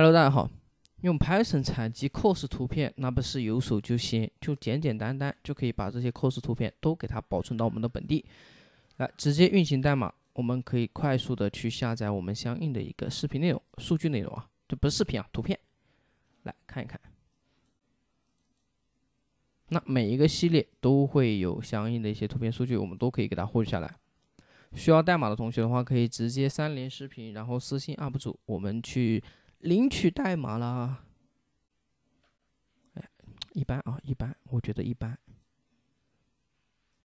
Hello，大家好！用 Python 采集 cos 图片，那不是有手就行，就简简单单就可以把这些 cos 图片都给它保存到我们的本地。来，直接运行代码，我们可以快速的去下载我们相应的一个视频内容、数据内容啊，这不是视频啊，图片。来看一看，那每一个系列都会有相应的一些图片数据，我们都可以给它获取下来。需要代码的同学的话，可以直接三连视频，然后私信 UP 主，我们去。领取代码了，哎，一般啊，一般，我觉得一般。